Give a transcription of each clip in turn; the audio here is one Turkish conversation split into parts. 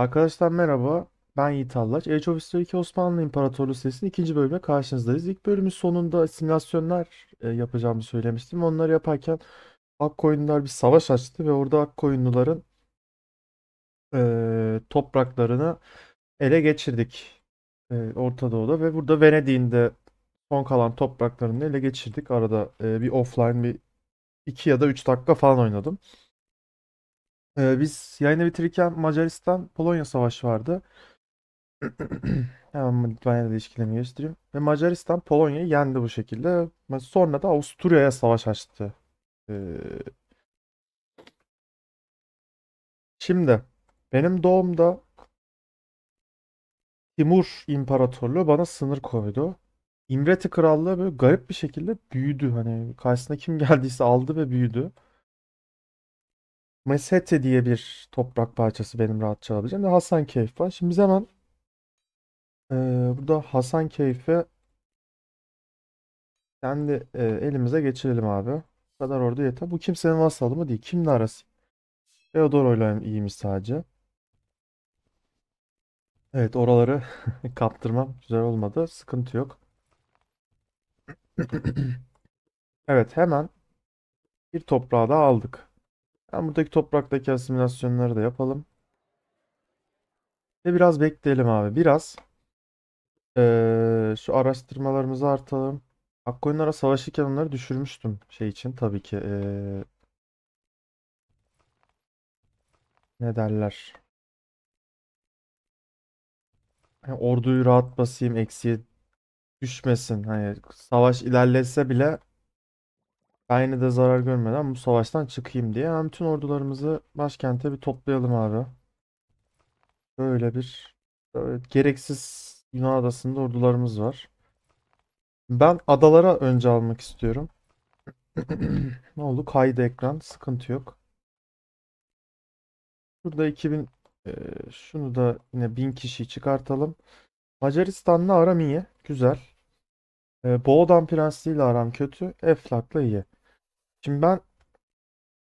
Arkadaşlar merhaba, ben Yiğit Allaç. Age of History 2 Osmanlı İmparatorluğu serisinin ikinci bölümüne karşınızdayız. İlk bölümün sonunda simülasyonlar e, yapacağımı söylemiştim. Onları yaparken Akkoyunlular bir savaş açtı ve orada Akkoyunluların e, topraklarını ele geçirdik e, Orta Doğu'da ve burada Venedik'in de son kalan topraklarını ele geçirdik. Arada e, bir offline bir 2 ya da 3 dakika falan oynadım. Ee, biz yayını bitirirken Macaristan-Polonya savaşı vardı. Hemen Litvanya'da ilişkilerini göstereyim. Ve Macaristan Polonya'yı yendi bu şekilde. Sonra da Avusturya'ya savaş açtı. Ee, şimdi benim doğumda Timur İmparatorluğu bana sınır koydu. İmreti Krallığı böyle garip bir şekilde büyüdü. Hani karşısına kim geldiyse aldı ve büyüdü. Mesete diye bir toprak parçası benim rahatça alabileceğim. Hasan Hasankeyf var. Şimdi biz hemen e, burada Hasankeyf'i kendi e, elimize geçirelim abi. Bu kadar orada yeter. Bu kimsenin vasalı mı değil. Kimle arası? Feodoro'yla iyiymiş sadece. Evet oraları kaptırmam güzel olmadı. Sıkıntı yok. evet hemen bir toprağı da aldık. Ben buradaki topraktaki asimilasyonları da yapalım. Ve biraz bekleyelim abi. Biraz ee, şu araştırmalarımızı artalım. Akkoyunlara savaşırken onları düşürmüştüm şey için tabii ki. Ee, ne derler? Yani orduyu rahat basayım eksiye düşmesin. Hani savaş ilerlese bile ben yine de zarar görmeden bu savaştan çıkayım diye hem bütün ordularımızı başkente bir toplayalım abi. Böyle bir böyle gereksiz Yunan adasında ordularımız var. Ben adalara önce almak istiyorum. ne oldu? Kaydı ekran. Sıkıntı yok. Burada 2000 e, şunu da yine 1000 kişiyi çıkartalım. Macaristan'la aram iyi. Güzel. E, Boğdan Prensliği ile aram kötü. Eflak'la iyi. Şimdi ben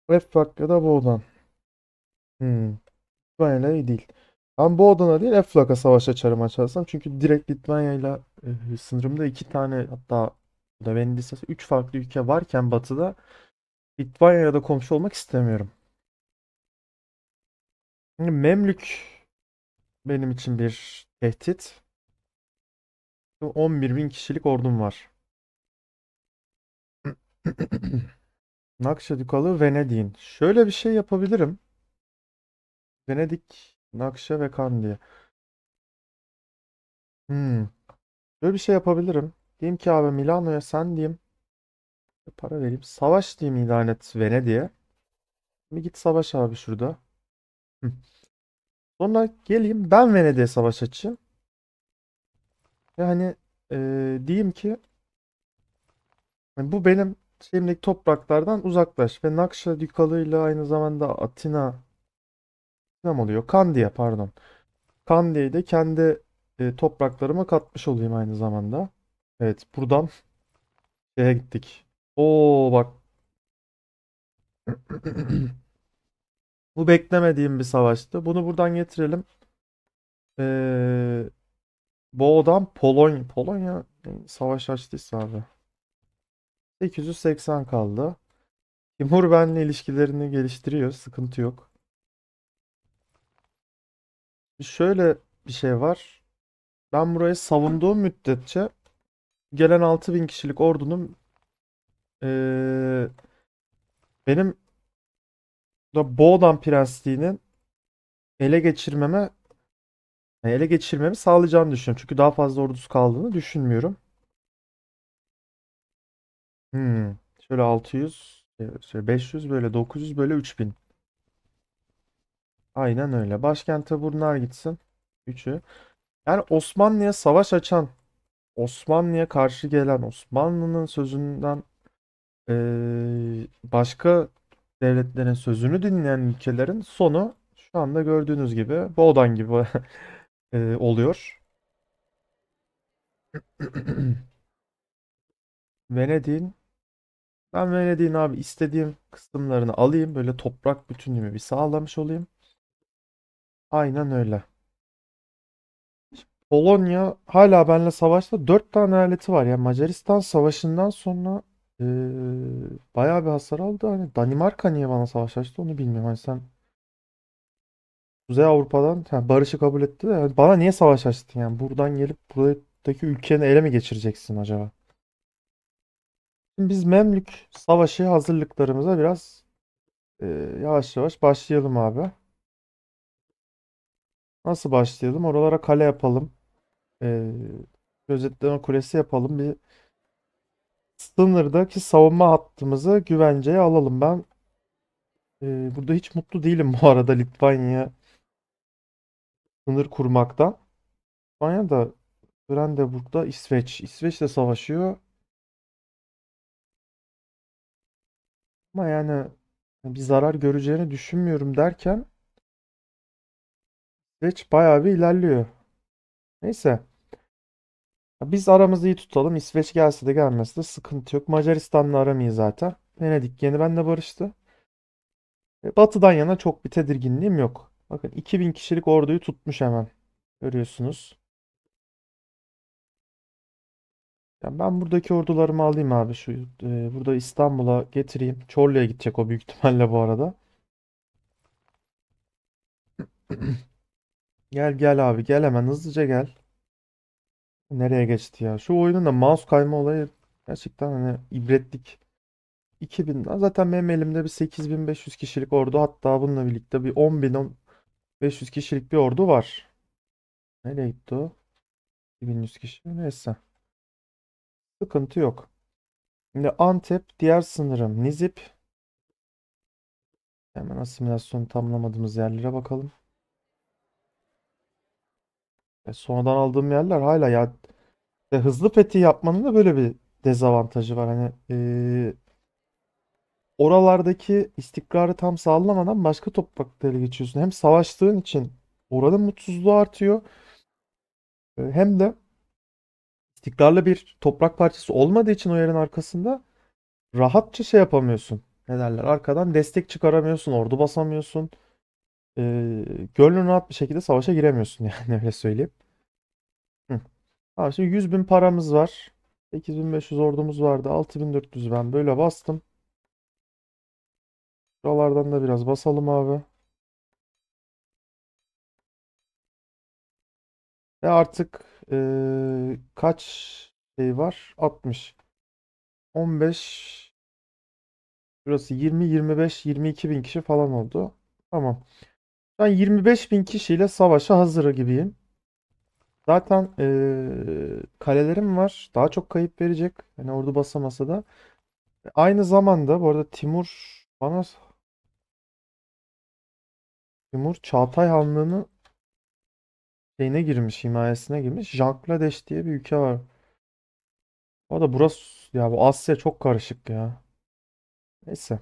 F-Flag ya da Bow'dan. Hmm. Litvanya ile değil. Ben Bow'dan'a değil F-Flag'a savaş açarım açarsam. Çünkü direkt Litvanya ile sınırımda iki tane hatta da Venedis'te üç farklı ülke varken batıda Litvanya'ya da komşu olmak istemiyorum. Şimdi Memlük benim için bir tehdit. 11 bin kişilik ordum var. Nakşadukalı Venedik'in. Şöyle bir şey yapabilirim. Venedik, Nakşa ve Kandiye. Hmm. Böyle bir şey yapabilirim. Diyeyim ki abi Milano'ya sen diyeyim. Para vereyim. Savaş diyeyim ilan et Venedik'e. Şimdi git savaş abi şurada. Sonra geleyim ben Venedik'e savaş açayım. Yani ee, diyeyim ki hani bu benim Şimdilik topraklardan uzaklaş ve Nakşa Dükalı ile aynı zamanda Atina ne oluyor? Kandiya pardon. Kandiya'yı da kendi e, topraklarıma katmış olayım aynı zamanda. Evet buradan şeye gittik. Oo bak. Bu beklemediğim bir savaştı. Bunu buradan getirelim. Ee, Boğdan Polonya. Polonya savaş açtıysa abi. 880 kaldı. Timur benle ilişkilerini geliştiriyor. Sıkıntı yok. Şöyle bir şey var. Ben burayı savunduğum müddetçe gelen 6000 kişilik ordunun ee, benim da Boğdan Prensliği'nin ele geçirmeme ele geçirmemi sağlayacağını düşünüyorum. Çünkü daha fazla ordusu kaldığını düşünmüyorum. Hımm. Şöyle 600, e, şöyle 500, böyle 900, böyle 3000. Aynen öyle. Başkente bunlar gitsin. Üçü. Yani Osmanlı'ya savaş açan, Osmanlı'ya karşı gelen, Osmanlı'nın sözünden eee, başka devletlerin sözünü dinleyen ülkelerin sonu şu anda gördüğünüz gibi Boğdan gibi eee, oluyor. Venedik'in ben böyle değil abi istediğim kısımlarını alayım. Böyle toprak bütünlüğümü bir sağlamış olayım. Aynen öyle. Polonya hala benimle savaşta. Dört tane eyaleti var. Yani Macaristan savaşından sonra ee, bayağı bir hasar aldı. Hani Danimarka niye bana savaş açtı onu bilmiyorum. Hani sen Kuzey Avrupa'dan yani barışı kabul etti de yani bana niye savaş açtın yani buradan gelip buradaki ülkeni ele mi geçireceksin acaba? Biz Memlük Savaşı hazırlıklarımıza biraz e, yavaş yavaş başlayalım abi. Nasıl başlayalım? Oralara kale yapalım. E, gözetleme kulesi yapalım. Bir sınırdaki savunma hattımızı güvenceye alalım. Ben e, burada hiç mutlu değilim bu arada Litvanya sınır kurmakta. Litvanya da Brandenburg'da İsveç. de savaşıyor. Ama yani bir zarar göreceğini düşünmüyorum derken süreç bayağı bir ilerliyor. Neyse. Biz aramızı iyi tutalım. İsveç gelse de gelmese de sıkıntı yok. Macaristan'la aramayız zaten. Venedik yeni benle barıştı. E, batı'dan yana çok bir tedirginliğim yok. Bakın 2000 kişilik orduyu tutmuş hemen. Görüyorsunuz. Ya ben buradaki ordularımı alayım abi şu e, burada İstanbul'a getireyim. Çorlu'ya gidecek o büyük ihtimalle bu arada. Gel gel abi gel hemen hızlıca gel. Nereye geçti ya? Şu oyunun da mouse kayma olayı gerçekten hani ibretlik. 2000'den zaten benim elimde bir 8500 kişilik ordu hatta bununla birlikte bir 10500 kişilik bir ordu var. Nereye gitti o? 2100 kişi neyse. Sıkıntı yok. Şimdi Antep, diğer sınırım Nizip. Hemen asimilasyonu tamlamadığımız yerlere bakalım. E sonradan aldığım yerler hala ya e, hızlı fethi yapmanın da böyle bir dezavantajı var. Hani e, oralardaki istikrarı tam sağlamadan başka topraklara geçiyorsun. Hem savaştığın için oranın mutsuzluğu artıyor. E, hem de istikrarlı bir toprak parçası olmadığı için o yerin arkasında rahatça şey yapamıyorsun. Ne derler? Arkadan destek çıkaramıyorsun, ordu basamıyorsun. E, gönlün rahat bir şekilde savaşa giremiyorsun yani öyle söyleyeyim. Hı. Abi şimdi 100 bin paramız var. 8500 ordumuz vardı. 6400 ben böyle bastım. Şuralardan da biraz basalım abi. Ve artık e, kaç şey var? 60. 15 Burası 20, 25, 22 bin kişi falan oldu. Tamam. Ben 25 bin kişiyle savaşa hazır gibiyim. Zaten e, kalelerim var. Daha çok kayıp verecek. Hani ordu basamasa da. Aynı zamanda bu arada Timur bana Timur Çağatay Hanlığı'nı şeyine girmiş, himayesine girmiş. Bangladeş diye bir ülke var. O da burası ya bu Asya çok karışık ya. Neyse.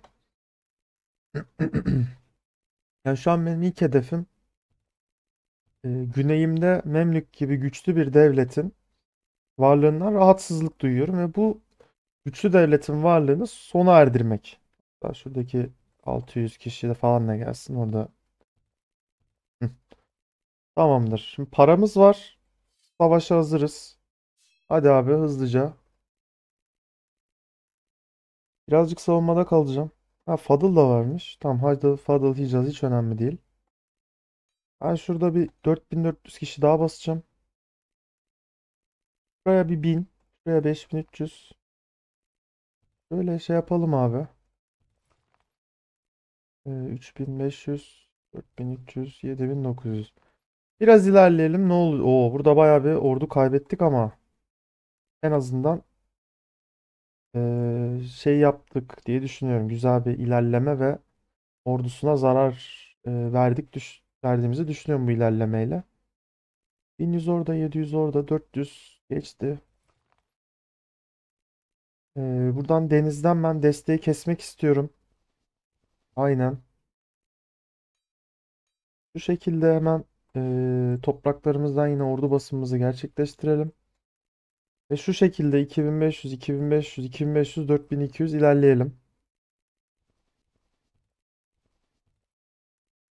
yani şu an benim ilk hedefim e, güneyimde Memlük gibi güçlü bir devletin varlığından rahatsızlık duyuyorum ve bu güçlü devletin varlığını sona erdirmek. Hatta şuradaki 600 kişi de falan ne gelsin orada Tamamdır. Şimdi paramız var. Savaşa hazırız. Hadi abi hızlıca. Birazcık savunmada kalacağım. Ha Fadıl da varmış. Tamam hadi Fadıl Hicaz hiç önemli değil. Ben şurada bir 4400 kişi daha basacağım. Buraya bir 1000. buraya 5300. Böyle şey yapalım abi. Ee, 3500, 4300, 7900. Biraz ilerleyelim. Ne oldu? Oo, burada bayağı bir ordu kaybettik ama en azından eee, şey yaptık diye düşünüyorum. Güzel bir ilerleme ve ordusuna zarar eee, verdik düş verdiğimizi düşünüyorum bu ilerlemeyle. 1100 orada, 700 orada, 400 geçti. Eee, buradan denizden ben desteği kesmek istiyorum. Aynen. Bu şekilde hemen e, topraklarımızdan yine ordu basımımızı gerçekleştirelim. Ve şu şekilde 2500, 2500, 2500, 4200 ilerleyelim.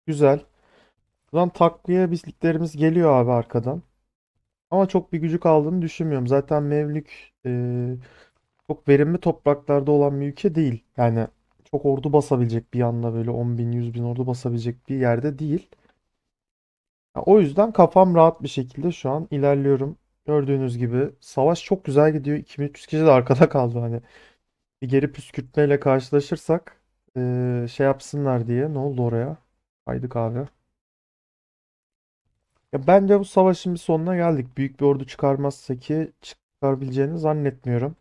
Güzel. Buradan takviye birliklerimiz geliyor abi arkadan. Ama çok bir gücü kaldığını düşünmüyorum. Zaten Mevlük e, çok verimli topraklarda olan bir ülke değil. Yani çok ordu basabilecek bir yanına böyle 10 bin 100 bin ordu basabilecek bir yerde değil. O yüzden kafam rahat bir şekilde şu an ilerliyorum. Gördüğünüz gibi savaş çok güzel gidiyor. 2300 kişi de arkada kaldı hani. Bir geri püskürtmeyle karşılaşırsak ee, şey yapsınlar diye. Ne oldu oraya? Haydi kahve. Ya de bu savaşın bir sonuna geldik. Büyük bir ordu çıkarmazsa ki çıkarabileceğini zannetmiyorum.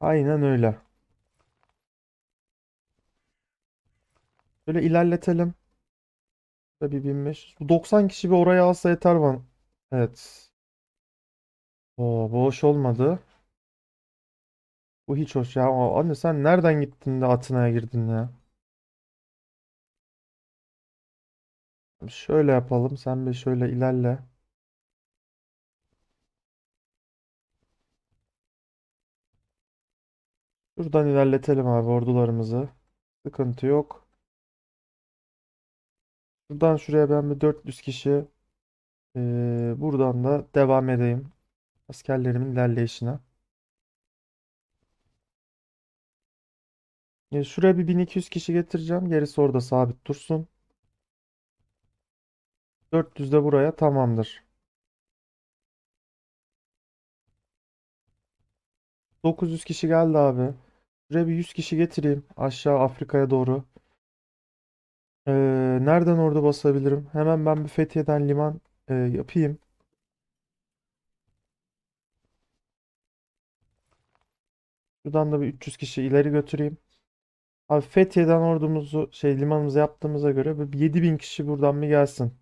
Aynen öyle. Böyle ilerletelim. Burada 1500. Bu 90 kişi bir oraya alsa yeter bana. Evet. Oo, bu hoş olmadı. Bu hiç hoş ya. O, anne sen nereden gittin de Atina'ya girdin ya? Şöyle yapalım. Sen bir şöyle ilerle. Şuradan ilerletelim abi ordularımızı. Sıkıntı yok. Buradan şuraya ben bir 400 kişi ee, buradan da devam edeyim. Askerlerimin ilerleyişine. E, şuraya bir 1200 kişi getireceğim. Gerisi orada sabit dursun. 400 de buraya tamamdır. 900 kişi geldi abi. Şuraya bir 100 kişi getireyim aşağı Afrika'ya doğru. Ee, nereden orada basabilirim? Hemen ben bir Fethiye'den liman e, yapayım. Şuradan da bir 300 kişi ileri götüreyim. Abi Fethiye'den ordumuzu şey limanımızı yaptığımıza göre bir 7000 kişi buradan mı gelsin?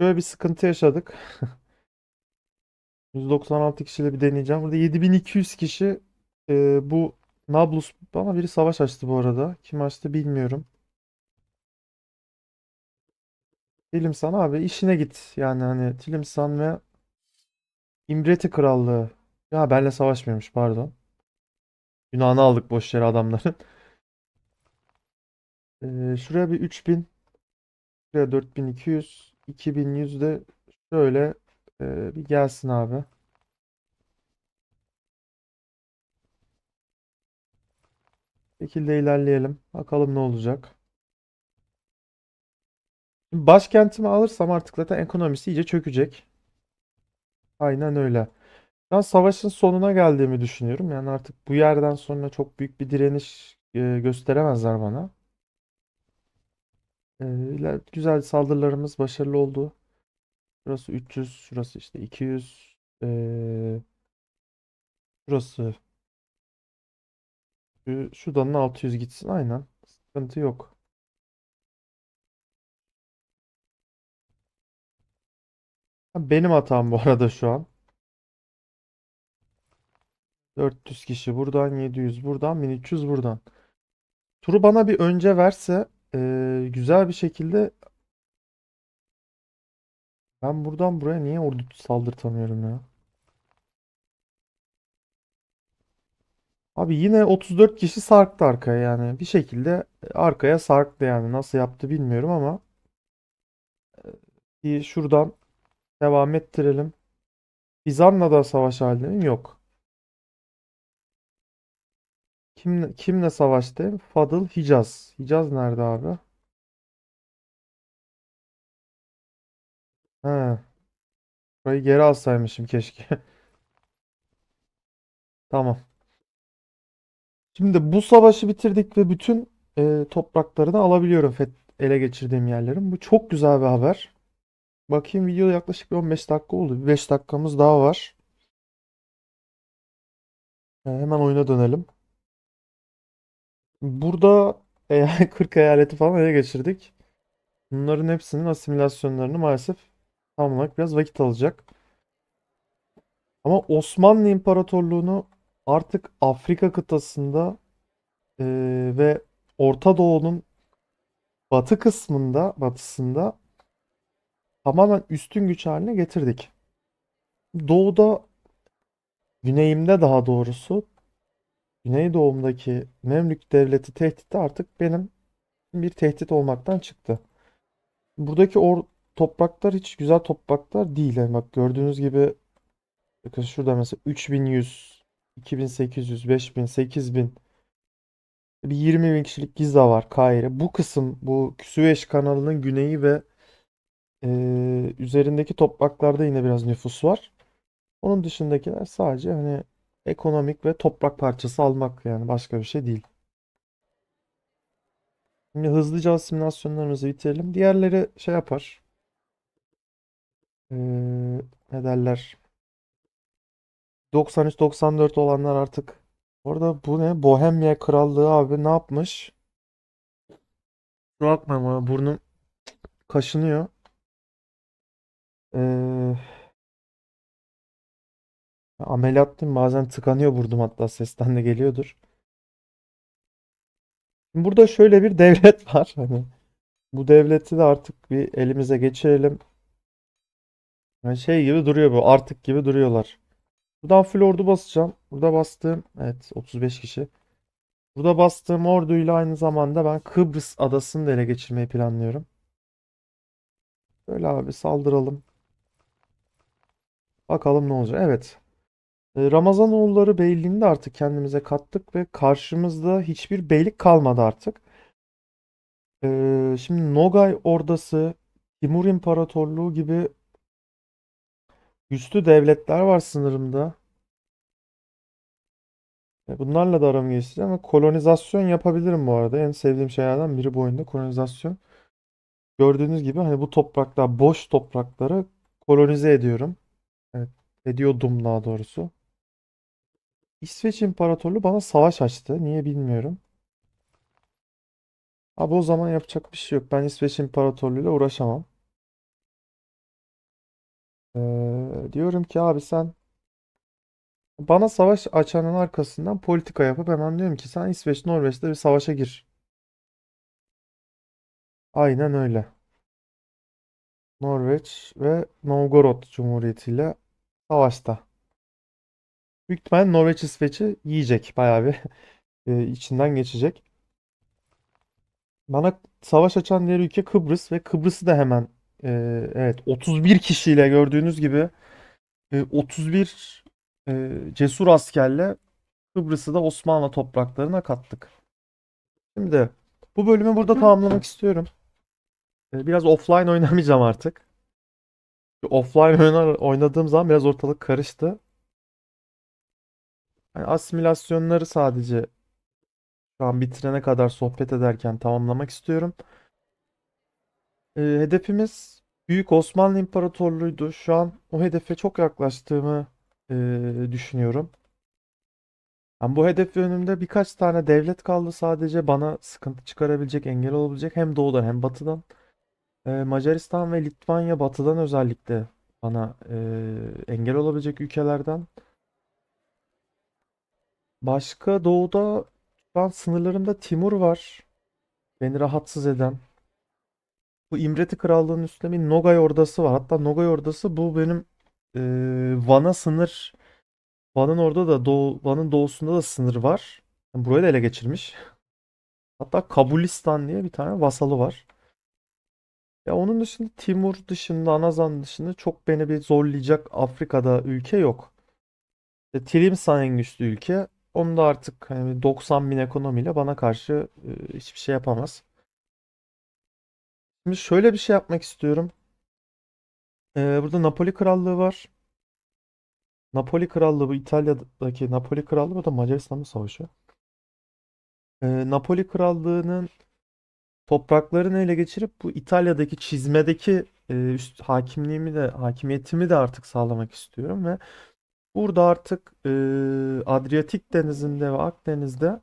Şöyle bir sıkıntı yaşadık. 196 kişiyle bir deneyeceğim. Burada 7200 kişi e, bu Nablus bana biri savaş açtı bu arada. Kim açtı bilmiyorum. Tilimsan abi işine git. Yani hani Tilimsan ve İmreti Krallığı. Ya benle savaşmıyormuş pardon. günahını aldık boş yere adamların. Ee, şuraya bir 3000. Şuraya 4200. 2100 de şöyle e, bir gelsin abi. şekilde ilerleyelim. Bakalım ne olacak. başkentimi alırsam artık zaten ekonomisi iyice çökecek. Aynen öyle. Ben savaşın sonuna geldiğimi düşünüyorum. Yani artık bu yerden sonra çok büyük bir direniş e, gösteremezler bana. E, güzel saldırılarımız başarılı oldu. Şurası 300, şurası işte 200. E, şurası şu, şuradan 600 gitsin aynen. Sıkıntı yok. Benim hatam bu arada şu an. 400 kişi buradan 700 buradan 1300 buradan. Turu bana bir önce verse e, güzel bir şekilde ben buradan buraya niye ordu saldırtamıyorum ya? Abi yine 34 kişi sarktı arkaya yani. Bir şekilde e, arkaya sarktı yani. Nasıl yaptı bilmiyorum ama e, bir şuradan devam ettirelim. Bizan'la da savaş halindeyim. Yok. Kim, kimle savaştı? Fadıl Hicaz. Hicaz nerede abi? He. Burayı geri alsaymışım keşke. Tamam. Şimdi bu savaşı bitirdik ve bütün e, topraklarını alabiliyorum ele geçirdiğim yerlerin. Bu çok güzel bir haber. Bakayım video yaklaşık 15 dakika oldu. 5 dakikamız daha var. E, hemen oyuna dönelim. Burada e, 40 eyaleti falan ele geçirdik. Bunların hepsinin asimilasyonlarını maalesef tamamlamak biraz vakit alacak. Ama Osmanlı İmparatorluğu'nu artık Afrika kıtasında e, ve Orta Doğu'nun batı kısmında, batısında tamamen üstün güç haline getirdik. Doğuda, güneyimde daha doğrusu, güneydoğumdaki Memlük Devleti tehdidi artık benim bir tehdit olmaktan çıktı. Buradaki or topraklar hiç güzel topraklar değil. Yani bak gördüğünüz gibi bakın şurada mesela 3100 2800, 5000, 8000 bir 20 bin kişilik Giza var Kahire. Bu kısım bu Süveyş kanalının güneyi ve e, üzerindeki topraklarda yine biraz nüfus var. Onun dışındakiler sadece hani ekonomik ve toprak parçası almak yani başka bir şey değil. Şimdi hızlıca simülasyonlarımızı bitirelim. Diğerleri şey yapar. Ee, ne derler? 93-94 olanlar artık. Orada bu ne? Bohemya Krallığı abi ne yapmış? Bakma ama burnum kaşınıyor. Ee, ameliyattayım bazen tıkanıyor burnum hatta sesten de geliyordur. Burada şöyle bir devlet var. Hani bu devleti de artık bir elimize geçirelim. Yani şey gibi duruyor bu artık gibi duruyorlar. Buradan full ordu basacağım. Burada bastığım evet 35 kişi. Burada bastığım orduyla aynı zamanda ben Kıbrıs adasını da ele geçirmeyi planlıyorum. Böyle abi saldıralım. Bakalım ne olacak. Evet. Ee, Ramazanoğulları Beyliğini de artık kendimize kattık ve karşımızda hiçbir beylik kalmadı artık. Ee, şimdi Nogay Ordası, Timur İmparatorluğu gibi Güçlü devletler var sınırımda. E, bunlarla da aram geçti ama kolonizasyon yapabilirim bu arada. En sevdiğim şeylerden biri bu oyunda kolonizasyon. Gördüğünüz gibi hani bu topraklar, boş toprakları kolonize ediyorum. Evet, hani ediyordum daha doğrusu. İsveç İmparatorluğu bana savaş açtı. Niye bilmiyorum. Abi o zaman yapacak bir şey yok. Ben İsveç İmparatorluğu ile uğraşamam. Ee, diyorum ki abi sen bana savaş açanın arkasından politika yapıp hemen diyorum ki sen İsveç Norveç'te bir savaşa gir. Aynen öyle. Norveç ve Novgorod Cumhuriyeti ile savaşta. Büyük ihtimal Norveç İsveç'i yiyecek bayağı bir e, içinden geçecek. Bana savaş açan diğer ülke Kıbrıs ve Kıbrıs'ı da hemen e, evet 31 kişiyle gördüğünüz gibi e, 31 e, cesur askerle Kıbrıs'ı da Osmanlı topraklarına kattık. Şimdi bu bölümü burada tamamlamak istiyorum. E, biraz offline oynamayacağım artık. Offline oynar, oynadığım zaman biraz ortalık karıştı. Yani asimilasyonları sadece şu an bitirene kadar sohbet ederken tamamlamak istiyorum. E, hedefimiz Büyük Osmanlı İmparatorluğu'ydu. Şu an o hedefe çok yaklaştığımı e, düşünüyorum. Yani bu hedef önümde birkaç tane devlet kaldı sadece bana sıkıntı çıkarabilecek, engel olabilecek hem doğudan hem batıdan. E, Macaristan ve Litvanya batıdan özellikle bana e, engel olabilecek ülkelerden. Başka doğuda ben sınırlarımda Timur var. Beni rahatsız eden. Bu İmreti Krallığı'nın bir Nogay Ordası var. Hatta Nogay Ordası bu benim e, Van'a sınır. Van'ın orada da doğu, Van'ın doğusunda da sınır var. Yani burayı da ele geçirmiş. Hatta Kabulistan diye bir tane vasalı var. Ya onun dışında Timur dışında, Anazan dışında çok beni bir zorlayacak Afrika'da ülke yok. E, Tilimsah en güçlü ülke. Onu da artık hani 90 bin ekonomiyle bana karşı e, hiçbir şey yapamaz. Şimdi şöyle bir şey yapmak istiyorum. Ee, burada Napoli Krallığı var. Napoli Krallığı bu İtalya'daki Napoli Krallığı bu da Macaristan'da savaşıyor. Ee, Napoli Krallığı'nın topraklarını ele geçirip bu İtalya'daki çizmedeki e, üst hakimliğimi de hakimiyetimi de artık sağlamak istiyorum ve burada artık e, Adriyatik Denizi'nde ve Akdeniz'de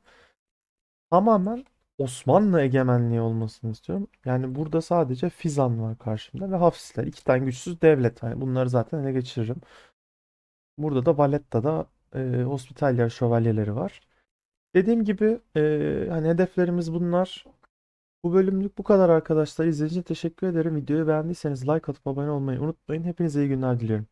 tamamen Osmanlı egemenliği olmasını istiyorum. Yani burada sadece Fizan var karşımda ve Hafsler. iki tane güçsüz devlet. Yani bunları zaten ele geçiririm. Burada da Valetta'da e, Hospitaller şövalyeleri var. Dediğim gibi e, hani hedeflerimiz bunlar. Bu bölümlük bu kadar arkadaşlar. İzlediğiniz için teşekkür ederim. Videoyu beğendiyseniz like atıp abone olmayı unutmayın. Hepinize iyi günler diliyorum.